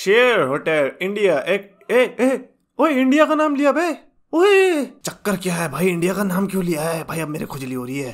Share hotel India एक ए ए ओए India का नाम लिया बे ओए चक्कर क्या है भाई इंडिया का नाम क्यों लिया है भाई अब मेरे खुजली हो रही है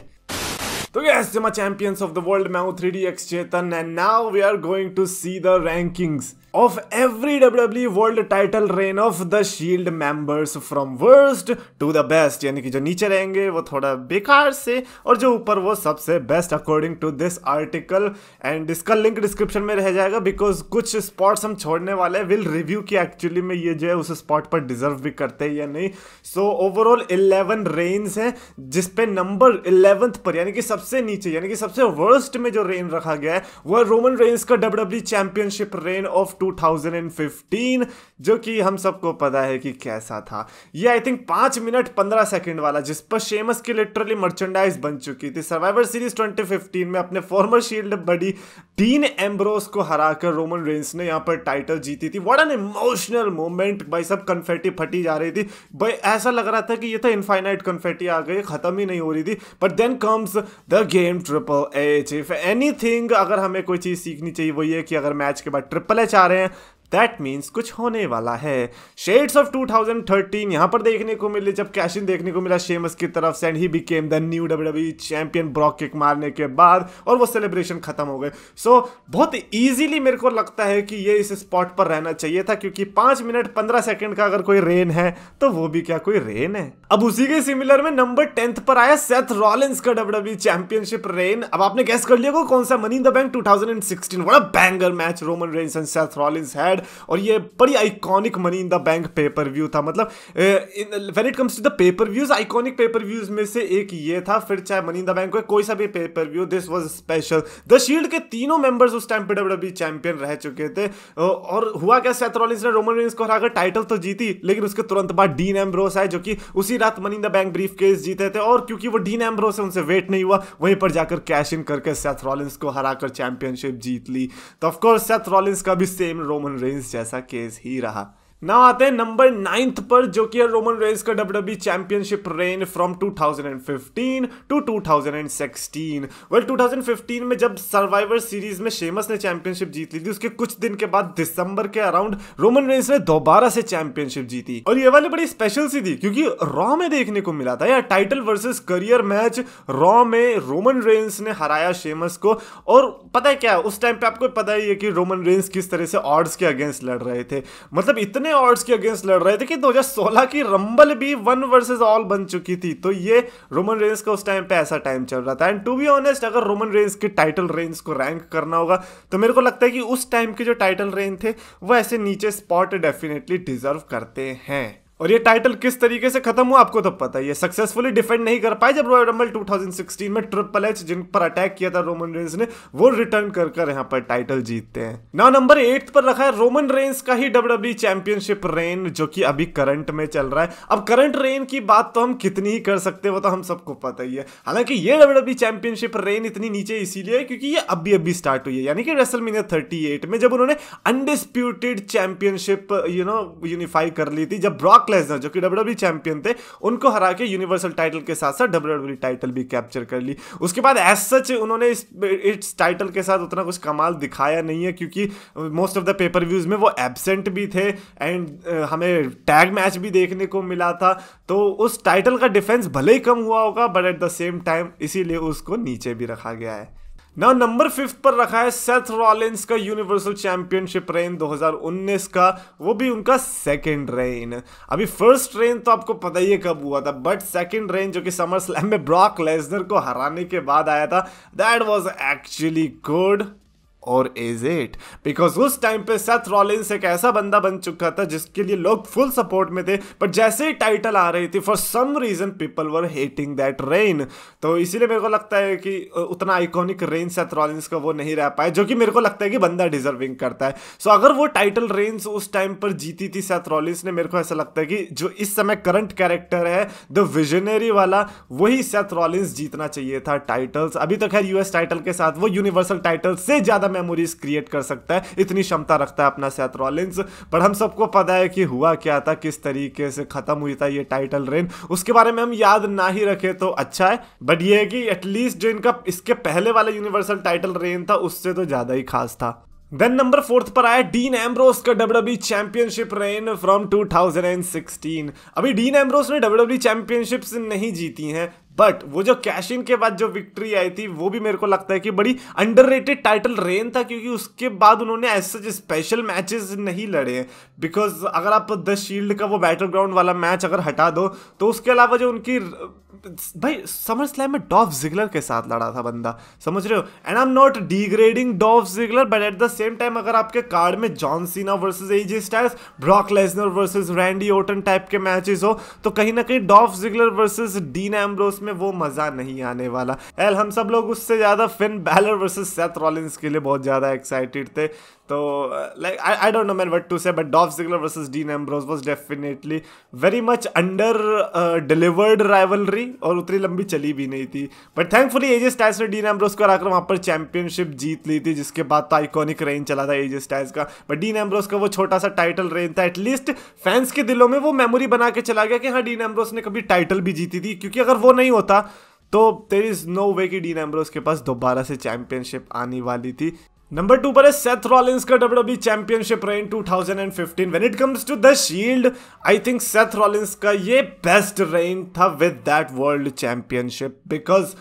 तो yes, my champions of the world, मैं हूं three D X Chetan and now we are going to see the rankings of every WWE World Title reign of the Shield members from worst to the best यानी कि जो नीचे रहेंगे वो थोड़ा बेकार से और जो ऊपर वो सबसे best according to this article and इसका लिंक डिस्क्रिप्शन में रह जाएगा बिकॉज कुछ spots हम छोड़ने वाले विल रिव्यू कि एक्चुअली में ये जो है उस स्पॉट पर डिजर्व भी करते हैं या नहीं सो ओवरऑल इलेवन रेन्स हैं जिसपे नंबर इलेवंथ पर यानी कि सबसे नीचे यानी कि सबसे वर्स्ट में जो रेन रखा गया है वह रोमन रेन्स का W championship reign of to 2015 जो कि हम सबको पता है कि कैसा था ये आई थिंक पांच मिनट पंद्रह सेकंड वाला जिस पर शेमस की लिटरली मर्चेंडाइज बन चुकी थी सर्वाइवर सीरीज 2015 में अपने फॉर्मर शील्ड बड़ी डीन एम्ब्रोस को हराकर रोमन रेंस ने यहां पर टाइटल जीती थी वॉट एन इमोशनल मोमेंट भाई सब कन्फेटी फटी जा रही थी भाई ऐसा लग रहा था कि ये तो इनफाइनाइट कन्फेटी आ गई खत्म ही नहीं हो रही थी but then comes the game triple H if any अगर हमें कोई चीज़ सीखनी चाहिए वो ये कि अगर मैच के बाद ट्रिपल एच आ आ रहे हैं दैट मीन्स कुछ होने वाला है शेड्स ऑफ 2013 यहां पर देखने को मिले जब कैशिन देखने को मिला शेमस की तरफ से and he became the new W champion Brock kick मारने के बाद और वो सेलिब्रेशन खत्म हो गए सो so, बहुत ईजिली मेरे को लगता है कि ये इस स्पॉट पर रहना चाहिए था क्योंकि पांच मिनट पंद्रह सेकेंड का अगर कोई रेन है तो वो भी क्या कोई रेन है अब उसी के सिमिलर में नंबर टेंथ पर आया सेथ रॉलिन्स का डब्ल्यू चैंपियनशिप रेन अब आपने गैस कर लिया कौन सा मनी द बैंक 2016 बड़ा banger match Roman Reigns and Seth Rollins है एड और ये बड़ी iconic money in the bank pay per view था मतलब when it comes to the pay per views iconic pay per views में से एक ये था फिर चाहे मनी इन द बैंक कोई सा भी pay per view this was special the shield के तीनों मेंबर्स उस टाइम पे डब्ल्यू चैंपियन रह चुके थे और हुआ क्या सेथ ने रोमन रेंस को हराकर टाइटल तो जीती लेकिन उसके तुरंत बाद डीन एम्ब्रोस आए जो कि उसी रात money in the bank briefcase जीते थे और क्योंकि वो डीन एम्ब्रोस है उनसे वेट नहीं हुआ वहीं पर जाकर कैश इन करके सेथ रॉलिंस को हराकर चैंपियनशिप जीत ली तो ऑफकोर्स सेथ रॉलिंस का भी सेम रोमन प्रिंस जैसा केस ही रहा नाउ आते हैं नंबर नाइन्थ पर जो कि है रोमन रेंस का W championship reign from 2015 to 2016 well 2015 में जब सर्वाइवर सीरीज में शेमस ने चैंपियनशिप जीत ली थी उसके कुछ दिन के बाद दिसंबर के अराउंड रोमन रेंस ने दोबारा से चैंपियनशिप जीती और ये वाली बड़ी स्पेशल सी थी क्योंकि रॉ में देखने को मिला था यार title versus career match Raw में रोमन रेंस ने हराया शेमस को और पता है क्या उस टाइम पे आपको पता ही है कि रोमन रेंस किस तरह से ऑर्ड्स के अगेंस्ट लड़ रहे थे मतलब इतने अपने ऑर्ड्स के अगेंस्ट लड़ रहे थे कि 2016 की रंबल भी वन वर्सेस ऑल बन चुकी थी तो ये रोमन रेंस का उस टाइम पे ऐसा टाइम चल रहा था एंड टू बी ऑनेस्ट अगर रोमन रेंस की टाइटल रेंज को रैंक करना होगा तो मेरे को लगता है कि उस टाइम के जो टाइटल रेंज थे वो ऐसे नीचे स्पॉट डेफिनेटली डिजर्व करते हैं और ये टाइटल किस तरीके से खत्म हुआ आपको तो पता ही है सक्सेसफुली डिफेंड नहीं कर पाए जब रॉयल रंबल 2016 में ट्रिपल एच जिन पर अटैक किया था रोमन रेंस ने वो रिटर्न कर कर यहाँ पर टाइटल जीतते हैं ना नंबर एट पर रखा है रोमन रेंस का ही डब्ल्यू चैंपियनशिप रेन जो कि अभी करंट में चल रहा है अब करंट रेन की बात तो हम कितनी ही कर सकते वो तो हम सबको पता ही है हालांकि ये डब्ल्यू चैंपियनशिप रेन इतनी नीचे इसीलिए क्योंकि ये अभी अभी स्टार्ट हुई है यानी कि रेसलमीनिया थर्टी में जब उन्होंने undisputed championship you know unify कर ली थी जब ब्रॉक ब्रॉक लेसनर जो कि डब्ल्यू चैंपियन e थे उनको हरा के यूनिवर्सल टाइटल के साथ साथ डब्ल्यू टाइटल e भी कैप्चर कर ली उसके बाद एज सच उन्होंने इस टाइटल के साथ उतना कुछ कमाल दिखाया नहीं है क्योंकि most of the pay per views में वो एबसेंट भी थे एंड हमें टैग मैच भी देखने को मिला था तो उस टाइटल का डिफेंस भले ही कम हुआ होगा but at the same time इसीलिए उसको नीचे भी रखा गया है ना नंबर फिफ्थ पर रखा है सेथ रॉलिंस का यूनिवर्सल चैंपियनशिप रेन 2019 का वो भी उनका सेकंड रेन अभी फर्स्ट रेन तो आपको पता ही है कब हुआ था बट सेकंड रेन जो कि समर स्लैम में ब्रॉक लेसनर को हराने के बाद आया था दैट वाज एक्चुअली गुड और इज इट बिकॉज उस टाइम पे सेथ रॉलिंस एक ऐसा बंदा बन चुका था जिसके लिए लोग फुल सपोर्ट में थे बट जैसे ही टाइटल आ रही थी for some reason people were hating that reign तो इसीलिए मेरे को लगता है कि उतना आइकॉनिक रेन सेथ रॉलिंस का वो नहीं रह पाया जो कि मेरे को लगता है कि बंदा डिजर्विंग करता है सो so, अगर वो टाइटल रेन्स उस टाइम पर जीती थी सेथ रॉलिंस ने मेरे को ऐसा लगता है कि जो इस समय करंट कैरेक्टर है द विजनरी वाला वही सेथ रॉलिंस जीतना चाहिए था टाइटल्स अभी तो खैर यूएस टाइटल के साथ वो यूनिवर्सल टाइटल से ज्यादा मेमोरीज क्रिएट कर सकता है इतनी क्षमता रखता है अपना सैथ रॉलिंस पर हम सबको पता है कि हुआ क्या था किस तरीके से खत्म हुई था ये टाइटल रेन उसके बारे में हम याद ना ही रखे तो अच्छा है बट ये है कि एटलीस्ट जो इनका इसके पहले वाला यूनिवर्सल टाइटल रेन था उससे तो ज्यादा ही खास था देन नंबर फोर्थ पर आया डीन एम्ब्रोस का डब्ल्यूबी चैंपियनशिप रेन फ्रॉम 2016 अभी डीन एम्ब्रोस ने डब्ल्यूबी चैंपियनशिप्स e नहीं जीती हैं बट वो जो कैश इन के बाद जो विक्ट्री आई थी वो भी मेरे को लगता है कि बड़ी अंडर टाइटल रेन था क्योंकि उसके बाद उन्होंने ऐसे स्पेशल मैचेस नहीं लड़े हैं बिकॉज अगर आप द शील्ड का वो बैटल ग्राउंड वाला मैच अगर हटा दो तो उसके अलावा जो उनकी भाई समर स्लैम में डॉफ जिगलर के साथ लड़ा था बंदा समझ रहे हो and I am not degrading Dolph Ziggler but at the same time अगर आपके कार्ड में John Cena versus AJ Styles Brock Lesnar versus Randy Orton type के मैचेस हो तो कहीं ना कहीं Dolph Ziggler versus Dean Ambrose में वो मज़ा नहीं आने वाला एल हम सब लोग उससे ज़्यादा Finn Balor versus Seth Rollins के लिए बहुत ज़्यादा एक्साइटेड थे तो like I I don't know man what to say but Dolph Ziggler versus Dean Ambrose was definitely very much under delivered rivalry और उतनी लंबी चली भी नहीं थी बट थैंकफुली एजे स्टाइल्स ने डीन एम्ब्रोस को हराकर वहाँ पर चैंपियनशिप जीत ली थी जिसके बाद तो आइकॉनिक रेन चला था एजे स्टाइल्स का बट डीन एम्ब्रोस का वो छोटा सा टाइटल रेन था एटलीस्ट फैंस के दिलों में वो मेमोरी बना के चला गया कि हाँ डीन एम्ब्रोस ने कभी टाइटल भी जीती थी क्योंकि अगर वो नहीं होता तो देर इज़ नो वे कि डीन एम्ब्रोस के पास दोबारा से चैंपियनशिप आने वाली थी नंबर टू पर है सेथ रॉलिंस का W championship reign 2015 when it comes to the shield I think Seth Rollins का ये बेस्ट रेन था with that world championship because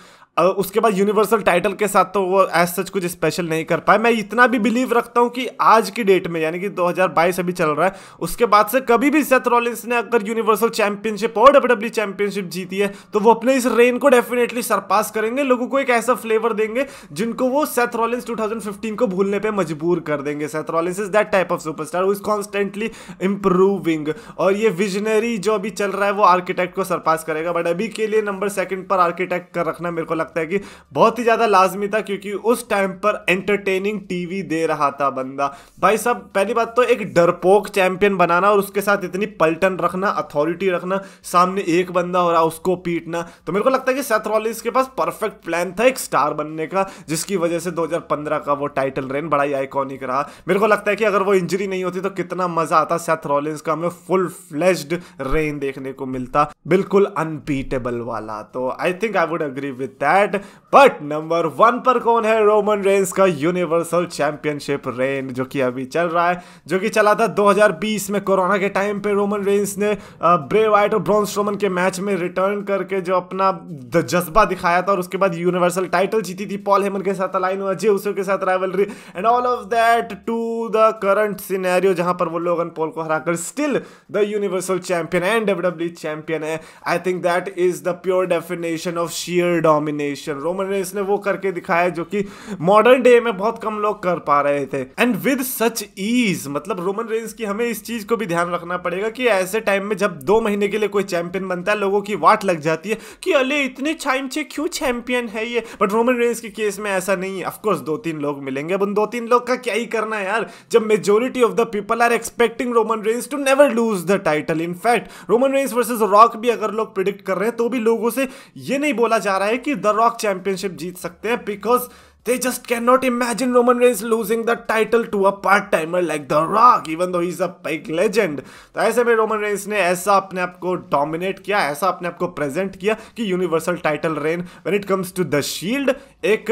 उसके बाद यूनिवर्सल टाइटल के साथ तो वो एज सच कुछ स्पेशल नहीं कर पाए मैं इतना भी बिलीव रखता हूँ कि आज की डेट में यानी कि 2022 अभी चल रहा है उसके बाद से कभी भी सेथ रॉलिंस ने अगर यूनिवर्सल चैंपियनशिप और डब्ल्यू डब्ल्यू चैंपियनशिप जीती है तो वो अपने इस रेन को डेफिनेटली सरपास करेंगे लोगों को एक ऐसा फ्लेवर देंगे जिनको वो सेथ रॉलिंस फिफ्टीन को भूलने पर मजबूर कर देंगे Seth Rollins is that type of superstar वो इज कॉन्स्टेंटली इंप्रूविंग और ये विजनरी जो अभी चल रहा है वो आर्किटेक्ट को सरपास करेगा बट अभी के लिए नंबर सेकंड पर आर्किटेक्ट कर रखना मेरे को लगता है कि बहुत ही ज़्यादा लाजमी था क्योंकि उस टाइम पर एंटरटेनिंग टीवी दे रहा था बंदा भाई साहब पहली बात तो एक डरपोक चैंपियन बनाना और उसके साथ इतनी पलटन रखना अथॉरिटी रखना सामने एक बंदा हो रहा उसको पीटना तो मेरे को लगता है कि सेथ रॉलिस के पास परफेक्ट प्लान था एक स्टार बनने का जिसकी वजह से 2015 का वो टाइटल रेन बड़ा ही आइकॉनिक रहा मेरे को लगता है कि अगर वो इंजरी नहीं होती तो कितना मजा आता सेथ रॉलिस का हमें फुल फ्लैश्ड रेन देखने को मिलता बिल्कुल अनबीटेबल वाला तो I think I would agree with that that but number one पर कौन है रोमन रेंस का यूनिवर्सल चैंपियनशिप रेन जो कि अभी चल रहा है जो कि चला था 2020 में कोरोना के टाइम पे रोमन रेंस ने ब्रे वाइट और ब्रॉन्स रोमन के मैच में रिटर्न करके जो अपना जज्बा दिखाया था और उसके बाद यूनिवर्सल टाइटल जीती थी पॉल हेमन के साथ अलाइन हुआ जे के साथ rivalry and all of that to the current scenario जहां पर वो लोगन पॉल को हराकर still the universal champion and W champion है I think that is the pure definition of sheer domination domination Roman Reigns ने वो करके दिखाया जो कि मॉडर्न डे में बहुत कम लोग कर पा रहे थे एंड विद सच ईज मतलब रोमन रेंस की हमें इस चीज को भी ध्यान रखना पड़ेगा कि ऐसे टाइम में जब दो महीने के लिए कोई चैंपियन बनता है लोगों की वाट लग जाती है कि अले इतने छाइम छे क्यों चैंपियन है ये बट रोमन रेंस के केस में ऐसा नहीं है ऑफकोर्स दो तीन लोग मिलेंगे अब उन दो तीन लोग का क्या ही करना है यार जब majority of the people are expecting Roman Reigns to never lose the title in fact Roman Reigns versus Rock भी अगर लोग प्रिडिक्ट कर रहे हैं तो भी लोगों से ये नहीं बोला जा रहा है कि द रॉक चैंपियनशिप जीत सकते हैं because they just can not imagine Roman Reigns losing the title to a part timer like the Rock even though is a big legend तो ऐसे में रोमन Reigns ने ऐसा अपने आप को डोमिनेट किया ऐसा अपने आप को प्रेजेंट किया कि universal title reign when it comes to the shield एक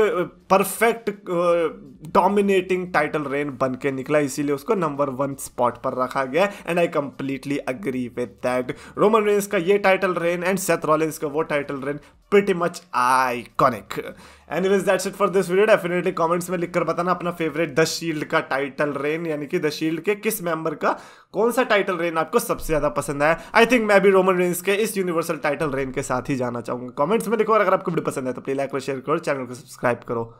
परफेक्ट डोमिनेटिंग टाइटल रेन बन के निकला इसीलिए उसको नंबर वन स्पॉट पर रखा गया and I completely agree with that Roman Reigns का ये title reign and Seth Rollins का वो title reign pretty much iconic. Anyways, that's it for this video. Definitely comments में लिखकर बताना अपना favorite The Shield का title reign यानी कि The Shield के किस member का कौन सा title reign आपको सबसे ज्यादा पसंद है आई थिंक मैं भी रोमन रेंस के इस यूनिवर्सल टाइटल रेन के साथ ही जाना चाहूंगा कमेंट्स में लिखो और अगर आपको वीडियो पसंद है तो प्लीज लाइक और शेयर करो चैनल को सब्सक्राइब करो